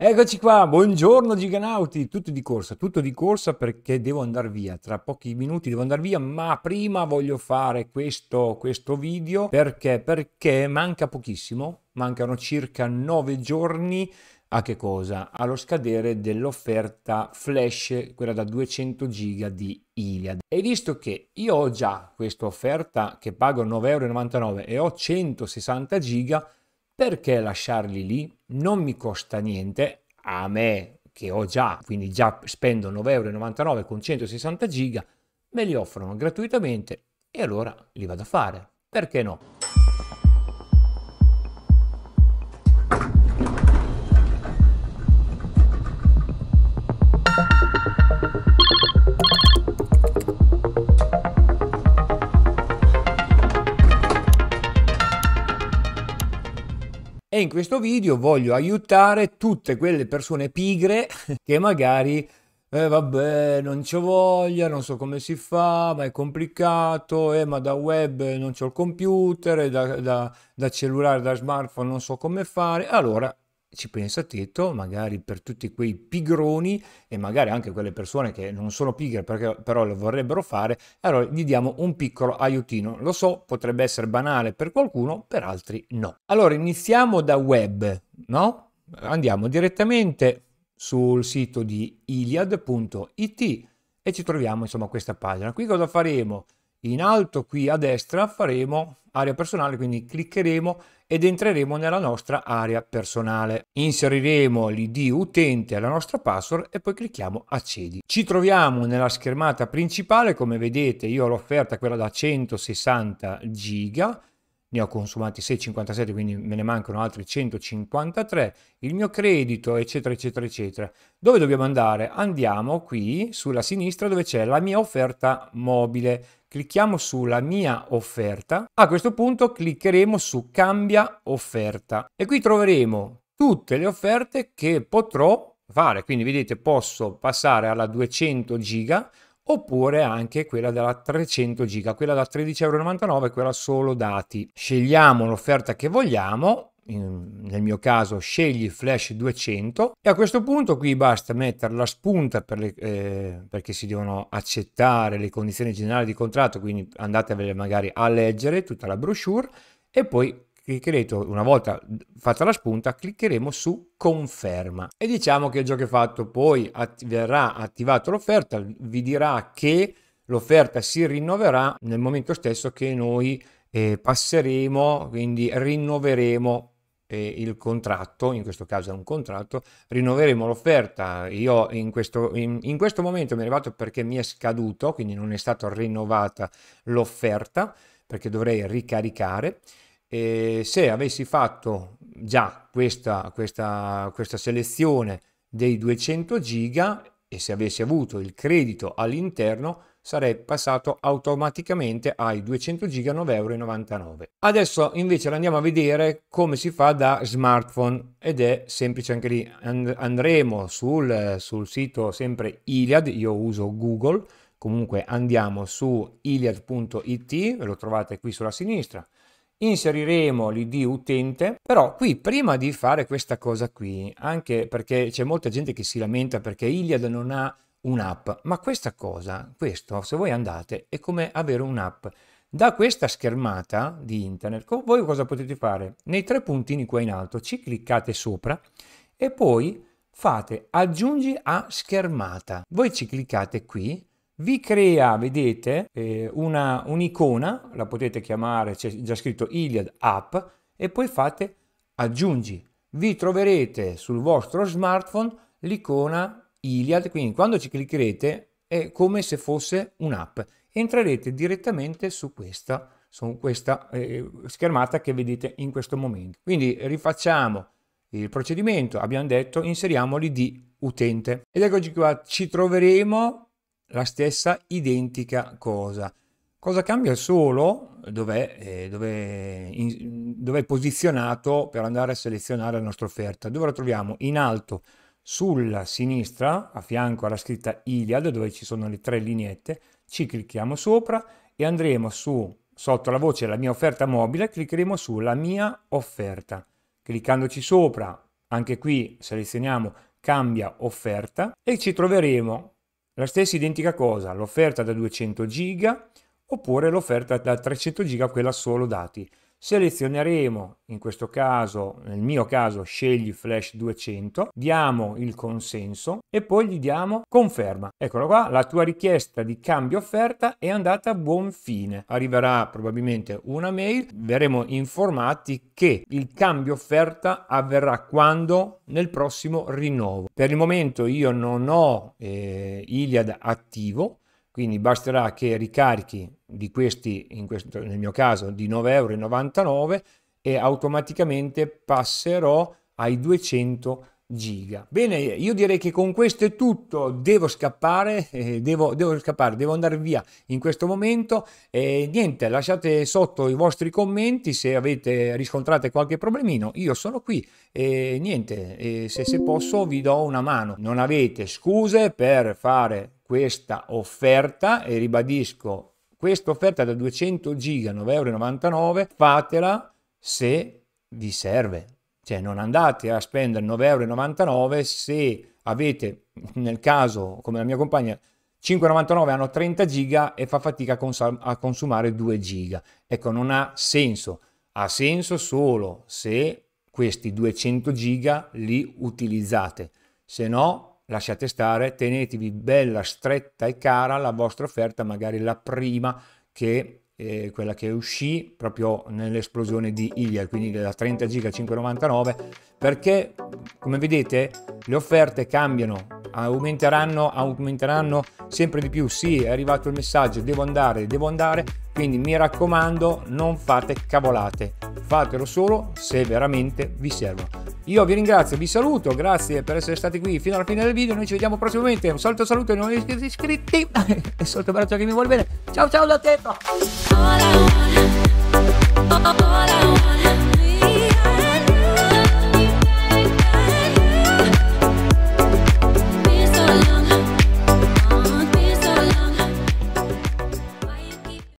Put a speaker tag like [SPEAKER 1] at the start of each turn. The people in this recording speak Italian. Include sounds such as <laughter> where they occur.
[SPEAKER 1] Eccoci qua, buongiorno giganauti, tutto di corsa, tutto di corsa perché devo andare via, tra pochi minuti devo andare via, ma prima voglio fare questo, questo video perché? Perché manca pochissimo, mancano circa 9 giorni a che cosa? Allo scadere dell'offerta flash, quella da 200 giga di Iliad. E visto che io ho già questa offerta che pago 9,99 euro e ho 160 giga, perché lasciarli lì? non mi costa niente, a me che ho già, quindi già spendo 9,99€ con 160 giga, me li offrono gratuitamente e allora li vado a fare. Perché no? E in questo video voglio aiutare tutte quelle persone pigre <laughs> che magari, eh, vabbè, non c'ho voglia, non so come si fa, ma è complicato, eh, ma da web non c'ho il computer, da, da, da cellulare, da smartphone non so come fare. Allora, ci pensa Teto, magari per tutti quei pigroni e magari anche quelle persone che non sono pigre perché però lo vorrebbero fare, allora gli diamo un piccolo aiutino. Lo so, potrebbe essere banale per qualcuno, per altri no. Allora iniziamo da web, no? Andiamo direttamente sul sito di iliad.it e ci troviamo insomma questa pagina. Qui cosa faremo? In alto qui a destra faremo area personale, quindi cliccheremo ed entreremo nella nostra area personale. Inseriremo l'ID utente alla nostra password e poi clicchiamo accedi. Ci troviamo nella schermata principale, come vedete io ho l'offerta quella da 160 giga, ne ho consumati 6,57 quindi me ne mancano altri 153 il mio credito eccetera eccetera eccetera dove dobbiamo andare andiamo qui sulla sinistra dove c'è la mia offerta mobile Clicchiamo sulla mia offerta. A questo punto cliccheremo su cambia offerta e qui troveremo tutte le offerte che potrò fare. Quindi vedete posso passare alla 200 giga oppure anche quella della 300 giga, quella da 13,99 euro e quella solo dati. Scegliamo l'offerta che vogliamo in, nel mio caso scegli flash 200 e a questo punto qui basta mettere la spunta per le, eh, perché si devono accettare le condizioni generali di contratto quindi andatevele magari a leggere tutta la brochure e poi cliccherete una volta fatta la spunta cliccheremo su conferma e diciamo che il gioco è fatto poi att verrà attivata l'offerta vi dirà che l'offerta si rinnoverà nel momento stesso che noi eh, passeremo quindi rinnoveremo il contratto, in questo caso è un contratto, rinnoveremo l'offerta. Io in questo, in, in questo momento mi è arrivato perché mi è scaduto, quindi non è stata rinnovata l'offerta perché dovrei ricaricare. E se avessi fatto già questa, questa, questa selezione dei 200 giga e se avessi avuto il credito all'interno, sarei passato automaticamente ai 200 giga 9,99€. Adesso invece andiamo a vedere come si fa da smartphone ed è semplice anche lì. andremo sul, sul sito sempre Iliad, io uso Google, comunque andiamo su iliad.it, ve lo trovate qui sulla sinistra inseriremo l'id utente però qui prima di fare questa cosa qui anche perché c'è molta gente che si lamenta perché Iliad non ha un'app, ma questa cosa, questo, se voi andate, è come avere un'app. Da questa schermata di internet, voi cosa potete fare? Nei tre puntini qua in alto ci cliccate sopra e poi fate aggiungi a schermata. Voi ci cliccate qui, vi crea, vedete, eh, una, un'icona, la potete chiamare, c'è già scritto Iliad App, e poi fate aggiungi. Vi troverete sul vostro smartphone l'icona Iliad, quindi quando ci cliccherete è come se fosse un'app. Entrerete direttamente su questa, su questa eh, schermata che vedete in questo momento. Quindi rifacciamo il procedimento, abbiamo detto inseriamo l'ID utente. Ed eccoci qua, ci troveremo la stessa identica cosa. Cosa cambia solo dove eh, è, dov è, posizionato per andare a selezionare la nostra offerta? Dove la troviamo? In alto sulla sinistra, a fianco alla scritta Iliad, dove ci sono le tre lineette, ci clicchiamo sopra e andremo su, sotto la voce La mia offerta mobile, cliccheremo sulla mia offerta. Cliccandoci sopra, anche qui selezioniamo Cambia offerta e ci troveremo la stessa identica cosa, l'offerta da 200 giga oppure l'offerta da 300 giga, quella solo dati selezioneremo in questo caso nel mio caso scegli flash 200 diamo il consenso e poi gli diamo conferma eccolo qua la tua richiesta di cambio offerta è andata a buon fine arriverà probabilmente una mail verremo informati che il cambio offerta avverrà quando nel prossimo rinnovo per il momento io non ho eh, Iliad attivo quindi basterà che ricarichi di questi, questo, nel mio caso, di 9,99 euro e automaticamente passerò ai 200 giga. Bene, io direi che con questo è tutto, devo scappare, eh, devo, devo, scappare, devo andare via in questo momento e niente, lasciate sotto i vostri commenti se avete riscontrato qualche problemino, io sono qui e niente, e se, se posso vi do una mano, non avete scuse per fare questa offerta e ribadisco questa offerta da 200 giga 9,99 euro fatela se vi serve cioè non andate a spendere 9,99 euro se avete nel caso come la mia compagna 5,99 hanno 30 giga e fa fatica a, consum- a consumare 2 giga ecco non ha senso ha senso solo se questi 200 giga li utilizzate se no lasciate stare, tenetevi bella stretta e cara la vostra offerta, magari la prima che eh, quella che uscì proprio nell'esplosione di Iliad, quindi da 30 giga 5,99, perché come vedete le offerte cambiano aumenteranno, aumenteranno sempre di più. Sì, è arrivato il messaggio, devo andare, devo andare. Quindi mi raccomando, non fate cavolate, fatelo solo se veramente vi servono. Io vi ringrazio, vi saluto, grazie per essere stati qui fino alla fine del video. Noi ci vediamo prossimamente. Un solito saluto ai nuovi iscritti <laughs> e solito abbraccio che mi vuole bene. Ciao ciao da tempo!